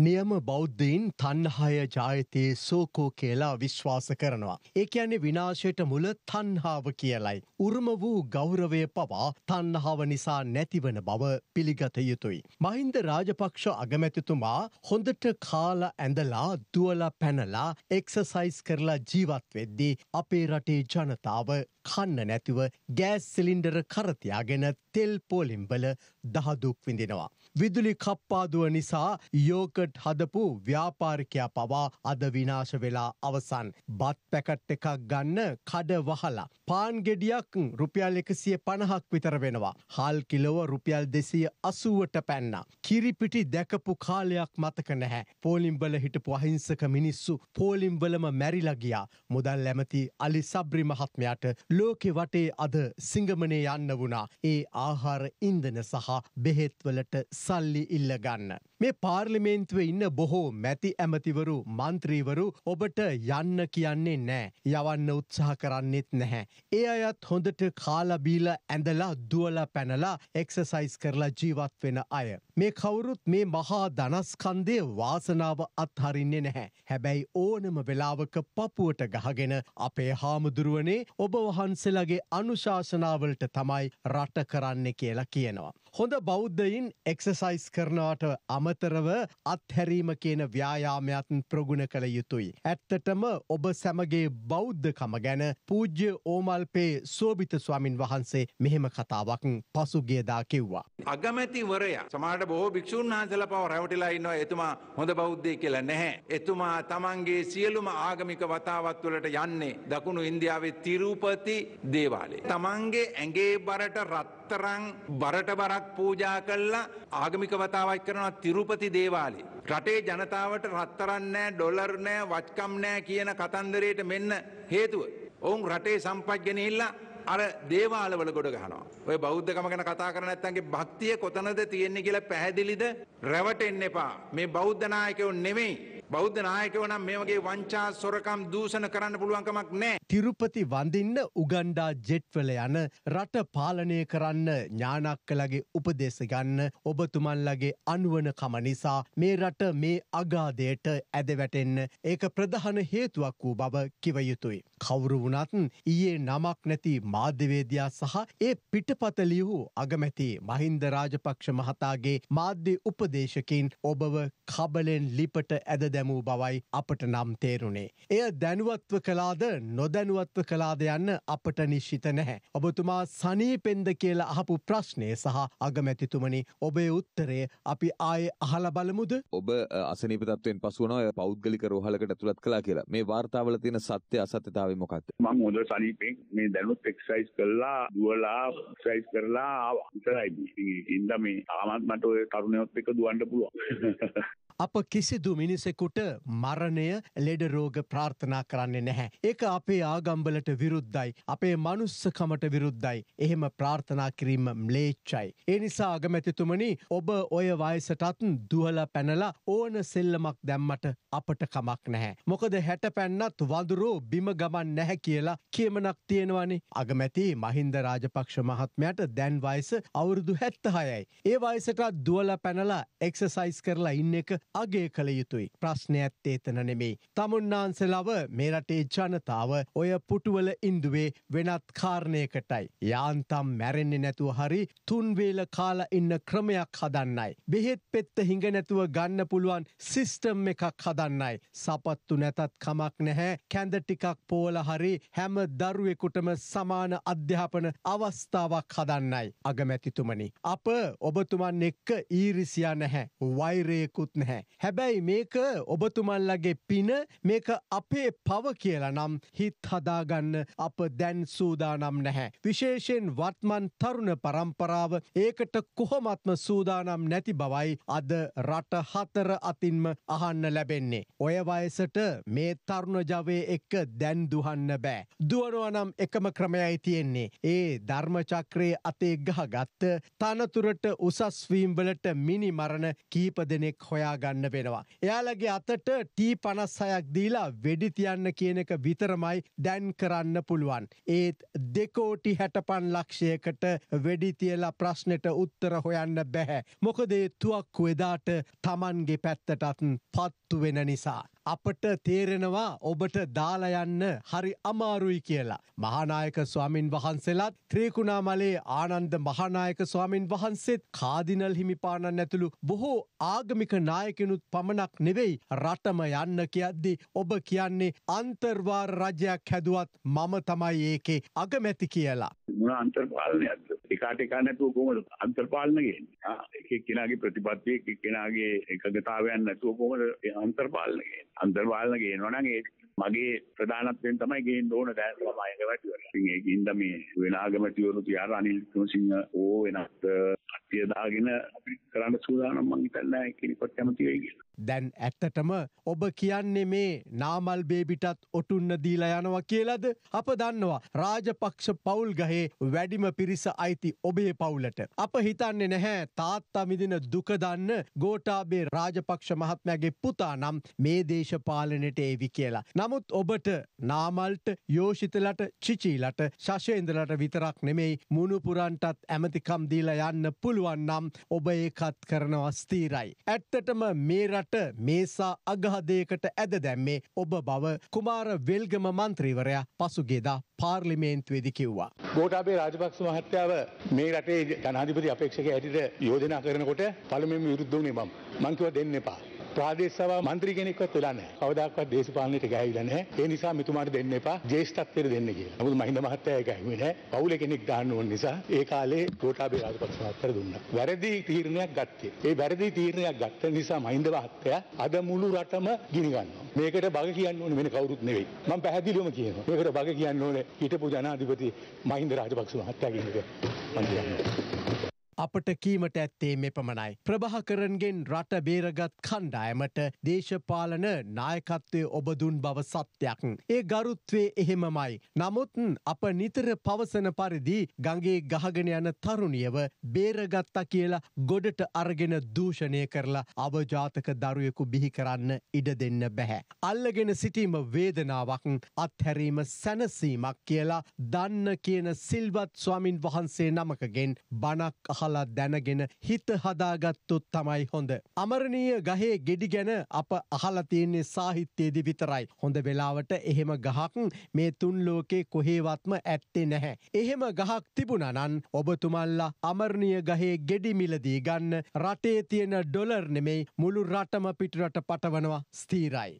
නියම බෞද්ධීන් තන්හාය ජායතයේ සෝකෝ කියලා විශ්වාස කරනවා. ඒ යන විනාශයට මුල තන්හාාව කියලයි. උර්ම වූ ගෞරවය පවා තන්හාව නිසා නැතිවන බව පිළිගත යුතුයි. මහින්ද රාජපක්ෂ අගමැතිතුමා හොඳට කාල ඇඳලා දුවල පැනලා එක්සසයිස් කරලා ජීවත්වෙද්දී අපේ රටේ ජනතාව කන්න නැතිව ගෑස් සිලින්ඩර කරතියාගෙන තෙල් පෝලිම්බල දහදුක් විඳිනවා. විදුලි කප්පාදුව නිසා යෝකට් හදපු ව්‍යාපාරිකයා පවා අද විනාශ වෙලා අවසන්. බත් පැකට් එකක් ගන්න කඩ වහලා. පාන් ගෙඩියක් රුපියල් එකසිය පණහක් විතර වෙනවා. හල් කිලොව රුපියල් දෙසිය අසුවට පැන්න. කිරිපිටි දැකපු කාලයක් මතක නැහැ. පෝලිම්බල හිටපු අහිංසක මිනිස්සු පෝලිම්බලම මැරිලගියා. මුදල් ඇමති අලි සබ්‍රි මහත්මයාට ලෝකෙ වටේ අද සිංගමනේ යන්න වුණා. ඒ ආහාර ඉන්දන සහ බෙහෙත්වලට සල්ලි ඉල්ලගන්න. මේ පාර්ලිමේන්තුවේ ඉන්න බොහෝ මැති ඇමතිවරු මන්ත්‍රීවරු ඔබට යන්න කියන්නේ නෑ. යවන්න උත්සාහ කරන්නෙත් නැහැ. ඒ අයත් හොඳට කාලබීල ඇඳලා දුවලා පැනලා එක්සසයිස් කරලා ජීවත් වෙන අය. මේ කවුරුත් මේ මහා දනස්කන්දය වාසනාව අත්හරින්නේ නැහැ. හැබැයි ඕනම වෙලාවක පපුුවට ගහගෙන අපේ හාමුදුරුවනේ ඔබ වහන්සේලගේ අනුශාසනාවලට තමයි රට කරන්න කියලා කියනවා. හොඳ බෞද්ධයින් එක්සසයිස් කරනාට අමතරව අත්හැරීම කියන ව්‍යායාමයක්ත් ප්‍රගුණ කළ යුතුයි. ඇත්තටම ඔබ සැමගේ බෞද්ධකම ගැන පූජ්‍ය ඕමල්පේ සෝභිත ස්වාමින් වහන්සේ මෙහෙම කතාවක් පසුගියදා කිව්වා. අගමැතිවරය සමාට බෝ භික්ෂූන් වහන්සල පව රැවටිලා ඉන්නවා එතුමා හොඳ බෞද්ධය කියලා නැහැ. එතුමා තමන්ගේ සියලුම ආගමික වතාවත් වලට යන්නේ දකුණු ඉන්දියාවේ තිරූපති දේවාලේ. තමන්ගේ ඇගේ බරට රත්. මොනතරං බරට බරක් පූජා කල්ලා ආගමික වතාවක් කරනවා තිරුපති දේවාලේ. රටේ ජනතාවට රත්තරන්නෑ ඩොලර් නෑ වච්කම් නෑ කියන කතන්දරයට මෙන්න හේතුව. ඔවුන් රටේ සම්පජ්ජනහිල්ලා අර දේවාලවල ගොඩ ගහනවා. ඔය බෞද්ධකම ගැන කතා කරන නැත්තන්ගේ භක්තිය කොතනද තියෙන්නේ කියලා පැහැදිලිද රැවටෙන්න එපා. මේ බෞද්ධ නායකයෝ නෙමෙයි. බෞද්ධ නායකයෝ නම් මේ වගේ වංචා සොරකම් දූෂණ කරන්න පුළුවන් කමක් නැහැ. තිරුපති වඳින්න උගන්ඩා ජෙට්වල යන රට පාලනය කරන්න ඥානක්කලගේ උපදේශ ගන්න ඔබතුමන්ලගේ අනුවන කම නිසා මේ රට මේ අගාදයට ඇදවැටෙන්න ඒක ප්‍රධාන හේතුවක් වූ බව කිව යුතුයි. කවුරු වුණත් ඊයේ නමක් නැති මාධ්‍යවේදයා සහ ඒ පිටපත ලියූ අගමැති මහින්ද රාජපක්ෂ මහතාගේ මාධ්‍ය උපදේශකින් ඔබව කබලෙන් ලිපට ඇද දැ දැමූ බවයි අපට නම් තේරුණේ. එය දැනුවත්ව කලාද නොදැනුවත්ව කලාද යන්න අපට නිශ්ෂිත නැහැ. ඔබතුමා සනීපෙන්ද කියලා අහපු ප්‍රශ්නය සහ අගමැතිතුමනි ඔබේ උත්තරේ අපි ආය අහල බලමුද ඔබ අසනීපතත්වයෙන් පසුවනව පෞද්ගලික රෝහලකට ඇතුළත් කලා කියලා මේ වාර්තාවල තියෙන සත්‍ය අසත්‍යතාවය මොකක්ද මම හොඳ සනීපෙන් මේ දැනුත් එක්සයිස් කරලා දුවලා එක්සයිස් කරලා ආවා විතරයි ඉතින් මේ තාමත් මට ඔය තරුණයොත් එක්ක දුවන්න පුළුවන් අප කිසිදු මිනිසෙකුට මරණය ලෙඩරෝග ප්‍රාර්ථනා කරන්නේ නැහැ. ඒක අපේ ආගම්බලට විරුද්ධයි. අපේ මනුස්සකමට විරුද්ධයි. එහෙම ප්‍රාර්ථනා කිරීම ම්ලේච්චයි. ඒ නිසා අගමැතිතුමනි ඔබ ඔය වයසටත් දුහල පැනලා ඕන සෙල්ලමක් දැම්මට අපට කමක් නැහැ. මොකද හැට පැන්නත් වඳුරෝ බිම ගමන් නැහැ කියලා කියමනක් තියෙනවනේ. අගමැති මහින්ද රාජපක්ෂ මහත්මයට දැන් වයස අවුරුදු හැත්තහයයි. ඒ වයසටත් දුවල පැනලා එක්සසයිස් කරලා ඉන්න එක අගේ කළ යුතුයි. ප්‍රශ්න ඇත්තේ එතන නෙමෙයි. තමුන්නාන්සලව මේ රටේ ජනතාව ඔය පුටුවල ඉන්දුවේ වෙනත් කාරණයකටයි. යාන්තම් මැරෙන්නේ නැතුව හරි තුන්වේල කාලා ඉන්න ක්‍රමයක් හදන්නයි. බෙහෙත් පෙත්ත හිඟ නැතුව ගන්න පුළුවන් සිස්ටම් එකක් හදන්නයි. සපත්තු නැතත් කමක් නැහැ. කැඳ ටිකක් පෝල හරි හැම දරුවෙකුටම සමාන අධ්‍යාපන අවස්ථාවක් හදන්නයි. අගමැතිතුමනි. අප ඔබතුමන් එක්ක ඊරිසියා නැහැ. වෛරයකුත් නැහැ. නෑ. හැබැයි මේක ඔබතුමල්ලගේ පින මේක අපේ පව කියලා නම් හිත් හදාගන්න අප දැන් සූදානම් නැහැ. විශේෂයෙන් වත්මන් තරුණ පරම්පරාව ඒකට කොහොමත්ම සූදානම් නැති බවයි අද රට හතර අතින්ම අහන්න ලැබෙන්නේ. ඔය වයසට මේ තරුණ ජවය එක්ක දැන් දුහන්න බෑ. දුවනවනම් එකම ක්‍රමයයි තියෙන්නේ. ඒ ධර්මචක්‍රයේ අතේ ගහගත්ත තනතුරට උසස්වීම්වලට මිනි මරණ කීප දෙනෙක් හොයාගන්න. ගන්න වෙනවා. එයාලගේ අතට ටී පනස්සයක් දීලා වෙඩි තියන්න කියන එක විතරමයි දැන් කරන්න පුළුවන්. ඒත් දෙකෝටි හැටපන් ලක්ෂයකට වෙඩිතියලා ප්‍රශ්නට උත්තර හොයන්න බැහැ. මොකදේ තුවක් වෙදාට තමන්ගේ පැත්තටත් පත්තු වෙන නිසා. අපට තේරෙනවා ඔබට දාලයන්න හරි අමාරුයි කියලා. මහනායක ස්වාමින් වහන්සේලාත් ත්‍රීකුණාමලේ ආනන්ද මහනායක ස්වාමින් වහන්සේත් කාදිනල් හිමිපාණන් ඇතුළු බොහෝ ආගමික නායකනුත් පමණක් නෙවෙයි රටම යන්න කියද්දි ඔබ කියන්නේ අන්තර්වාර් රජයක් හැදුවත් මම තමයි ඒකේ අගමැති කියලා. මොන අන්තර්පාලනයක්ද? කාට එකා නැතුව කොහොමද අන්තර්පාලන ගේන්නේ? එක එක්කෙනාගේ ප්‍රතිපත්ති එක එක්කෙනාගේ එකඟතාවයන් නැතුව කොහොමද අන්තර්පාලන ගේන්නේ? අන්තර්පාලන ගේනවා නම් ඒ මගේ ප්‍රධානත්වයෙන් තමයි ගේන්න ඕන දැන් සමායක වැටිවල. ඉතින් ඒකින්ද මේ වෙනාගමටිවරු තියාර අනිල් කුමසිංහ ඕ වෙනත් අත්‍ය දාගෙන අපිට කරන්න සූදානම් මං හිතන්නේ කෙනෙක්වත් කැමති වෙයි කියලා. දැන් ඇත්තටම ඔබ කියන්නේ මේ නාමල් බේබිටත් ඔටුන්න දීලා යනවා කියලද අප දන්නවා රාජපක්ෂ පවුල් ගහේ වැඩිම පිරිස අයිති ඔබේ පවුලට අප හිතන්නේ නැහැ තාත්තා මිදින දුකදන්න ගෝටාබේ රාජපක්ෂ මහත්මයාගේ පුතා නම් මේ දේශපාලනයට ඒවි කියලා නමුත් ඔබට නාමල්ට යෝෂිතලට චිචීලට ශෂේන්දලට විතරක් නෙමෙයි මුණුපුරන්ටත් ඇමතිකම් දීලා යන්න පුළුවන් නම් ඔබ ඒකත් කරනවා ස්තීරයි ඇත්තටම මේරට රට මේසා අගහදයකට ඇද දැම්මේ ඔබ බව කුමාර වෙල්ගම මන්ත්‍රීවරයා පසුගේදා පාර්ලිමේන්තුවේදි කිව්වා. ගෝටාබේ රාජපක්ෂ මහත්තාව මේ රටේ ජනාධිපති අපේක්ෂක ඇයට යෝජනා කරනකොට පළමෙන් විරුද්ධ වුණේ මම. මං කිව්වා දෙන්න එපා. ප්‍රාදේශ සභා මන්ත්‍රී කෙනෙක්වත් වෙලා නැහැ. කවදාකවත් දේශපාලනයට ගෑවිලා නැහැ. ඒ නිසා මෙතුමාට දෙන්න එපා. ජේෂ්ඨත්වයට දෙන්න කියලා. නමුත් මහින්ද මහත්තයා ඒක ඇහුවේ නැහැ. පවුලේ කෙනෙක් දාන්න ඕන නිසා ඒ කාලේ ගෝඨාභය රාජපක්ෂ මහත්තයා දුන්නා. වැරදි තීරණයක් ගත්තේ. ඒ වැරදි තීරණයක් ගත්ත නිසා මහින්ද මහත්තයා අද මුළු රටම ගිනි ගන්නවා. මේකට බග කියන්න ඕනේ වෙන කවුරුත් නෙවෙයි. මම පැහැදිලිවම කියනවා. මේකට බග කියන්න ඕනේ හිටපු ජනාධිපති මහින්ද රාජපක්ෂ මහත්තයා කියන එක. මම කියන්නේ. අපට කීමට ඇත්තේ මෙ පමණයි. ප්‍රභාකරන්ගෙන් රට බේරගත් කණ්ඩායමට දේශපාලන නායකත්වය ඔබදුන් බව සත්‍යයක්. ඒ ගරුත්වේ එහෙමමයි. නමුත්න් අප නිතර පවසන පරිදි ගගේ ගහගෙන යන තරුණියව බේරගත්තා කියලා ගොඩට අරගෙන දූෂණය කරලා අවජාතක දරුවෙකු බිහි කරන්න ඉඩ දෙන්න බැහැ. අල්ලගෙන සිටීම වේදනාවක් අත්හැරීම සැනසීමක් කියලා දන්න කියන සිල්වත් ස්වාමින් වහන්සේ නමකගෙන් බණක් අහල අහලා දැනගෙන හිත හදාගත්තොත් තමයි හොඳ. අමරණීය ගහේ ගෙඩි ගැන අප අහලා තියෙන්නේ සාහිත්‍යයේදී විතරයි. හොඳ වෙලාවට එහෙම ගහක් මේ තුන් ලෝකේ කොහේවත්ම ඇත්තේ නැහැ. එහෙම ගහක් තිබුණා නම් ඔබතුමන්ලා අමරණීය ගහේ ගෙඩි මිලදී ගන්න රටේ තියෙන ඩොලර් නෙමෙයි මුළු රටම පිටරට පටවනවා ස්ථීරයි.